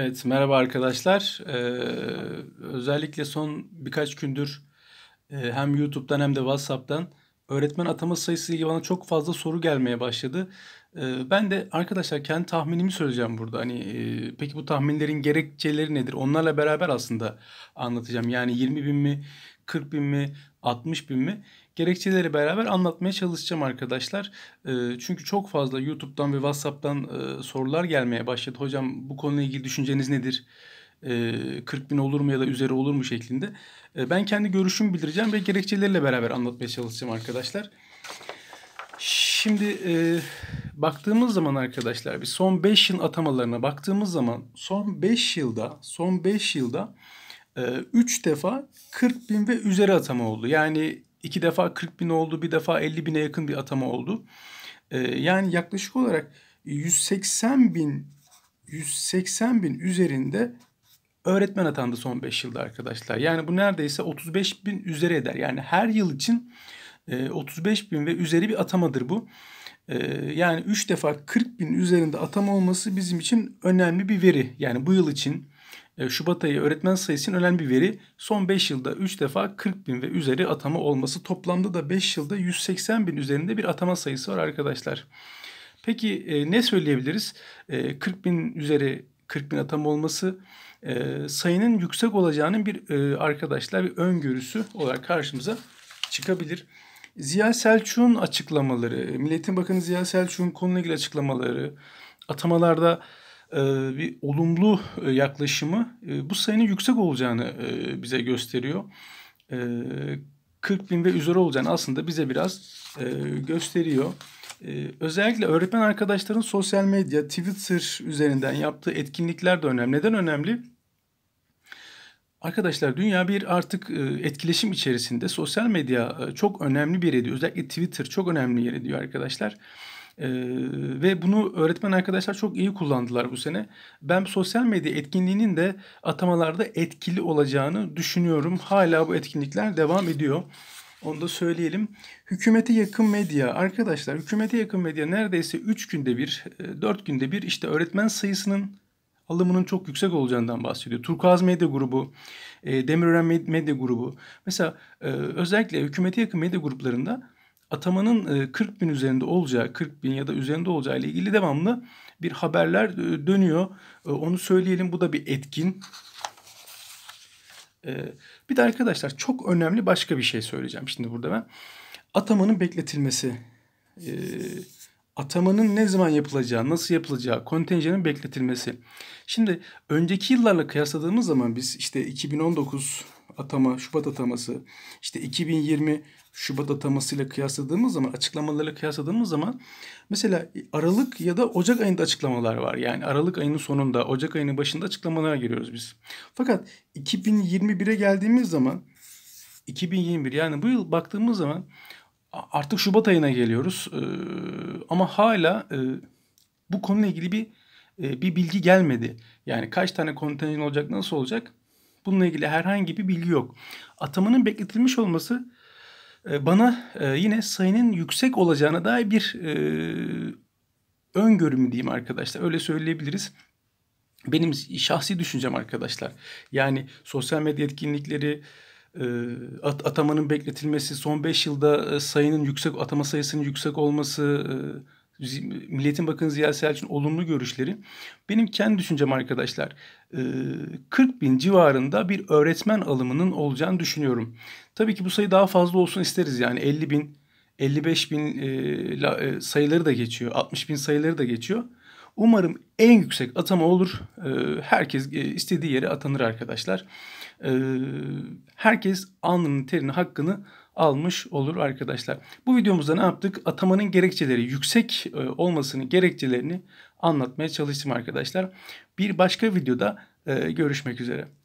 Evet, merhaba arkadaşlar. Ee, özellikle son birkaç gündür e, hem YouTube'dan hem de WhatsApp'tan öğretmen ataması sayısı ile ilgili bana çok fazla soru gelmeye başladı. Ee, ben de arkadaşlar kendi tahminimi söyleyeceğim burada. Hani e, peki bu tahminlerin gerekçeleri nedir? Onlarla beraber aslında anlatacağım. Yani 20 bin mi, 40 bin mi, 60 bin mi? Gerekçeleri beraber anlatmaya çalışacağım arkadaşlar. Ee, çünkü çok fazla YouTube'dan ve WhatsApp'tan e, sorular gelmeye başladı. Hocam bu konuyla ilgili düşünceniz nedir? 40 bin olur mu ya da üzeri olur mu şeklinde. Ben kendi görüşümü bildireceğim ve gerekçeleriyle beraber anlatmaya çalışacağım arkadaşlar. Şimdi e, baktığımız zaman arkadaşlar bir son 5 yıl atamalarına baktığımız zaman son 5 yılda son 5 yılda 3 e, defa 40 bin ve üzeri atama oldu. Yani 2 defa 40 bin oldu bir defa 50 bine yakın bir atama oldu. E, yani yaklaşık olarak 180 bin 180 bin üzerinde öğretmen atandı son 5 yılda arkadaşlar. Yani bu neredeyse 35 bin üzeri eder. Yani her yıl için 35 e, bin ve üzeri bir atamadır bu. E, yani 3 defa 40 bin üzerinde atama olması bizim için önemli bir veri. Yani bu yıl için e, Şubat ayı öğretmen sayısının önemli bir veri. Son 5 yılda 3 defa 40 bin ve üzeri atama olması. Toplamda da 5 yılda 180 bin üzerinde bir atama sayısı var arkadaşlar. Peki ne söyleyebiliriz? 40 bin üzeri 40 bin atam olması e, sayının yüksek olacağının bir e, arkadaşlar bir öngörüsü olarak karşımıza çıkabilir. Ziya Selçuk'un açıklamaları, e, Milletin Bakanı Ziya Selçuk'un konuyla ilgili açıklamaları, atamalarda e, bir olumlu e, yaklaşımı e, bu sayının yüksek olacağını e, bize gösteriyor. E, 40 bin ve üzeri olacağını aslında bize biraz e, gösteriyor. Ee, özellikle öğretmen arkadaşların sosyal medya, Twitter üzerinden yaptığı etkinlikler de önemli. Neden önemli? Arkadaşlar dünya bir artık e, etkileşim içerisinde sosyal medya e, çok önemli bir yer ediyor. Özellikle Twitter çok önemli yer ediyor arkadaşlar. Ee, ve bunu öğretmen arkadaşlar çok iyi kullandılar bu sene. Ben sosyal medya etkinliğinin de atamalarda etkili olacağını düşünüyorum. Hala bu etkinlikler devam ediyor. Onu da söyleyelim. Hükümete yakın medya. Arkadaşlar hükümete yakın medya neredeyse 3 günde bir, 4 e, günde bir işte öğretmen sayısının alımının çok yüksek olacağından bahsediyor. Turkuaz Medya Grubu, e, Demirören Medya Grubu. Mesela e, özellikle hükümete yakın medya gruplarında atamanın 40 bin üzerinde olacağı, 40 bin ya da üzerinde olacağı ile ilgili devamlı bir haberler dönüyor. Onu söyleyelim bu da bir etkin. Ee, bir de arkadaşlar çok önemli başka bir şey söyleyeceğim şimdi burada ben. Atamanın bekletilmesi. Ee, atamanın ne zaman yapılacağı, nasıl yapılacağı, kontenjanın bekletilmesi. Şimdi önceki yıllarla kıyasladığımız zaman biz işte 2019 atama, Şubat ataması, işte 2020 Şubat atamasıyla kıyasladığımız zaman, açıklamalarla kıyasladığımız zaman mesela Aralık ya da Ocak ayında açıklamalar var. Yani Aralık ayının sonunda, Ocak ayının başında açıklamalara giriyoruz biz. Fakat 2021'e geldiğimiz zaman 2021 yani bu yıl baktığımız zaman artık Şubat ayına geliyoruz. Ee, ama hala e, bu konuyla ilgili bir e, bir bilgi gelmedi. Yani kaç tane kontenjan olacak, nasıl olacak? Bununla ilgili herhangi bir bilgi yok. Atamanın bekletilmiş olması ee, bana e, yine sayının yüksek olacağına dair bir e, öngörümü diyeyim arkadaşlar. Öyle söyleyebiliriz. Benim şahsi düşüncem arkadaşlar. Yani sosyal medya etkinlikleri, e, atamanın bekletilmesi, son 5 yılda sayının yüksek, atama sayısının yüksek olması, Milletin Bakanı Ziya Selçuk'un olumlu görüşleri. Benim kendi düşüncem arkadaşlar 40 bin civarında bir öğretmen alımının olacağını düşünüyorum. Tabii ki bu sayı daha fazla olsun isteriz yani 50 bin 55 bin sayıları da geçiyor 60 bin sayıları da geçiyor. Umarım en yüksek atama olur. Herkes istediği yere atanır arkadaşlar. Herkes alnının terini hakkını almış olur arkadaşlar. Bu videomuzda ne yaptık? Atamanın gerekçeleri yüksek e, olmasının gerekçelerini anlatmaya çalıştım arkadaşlar. Bir başka videoda e, görüşmek üzere.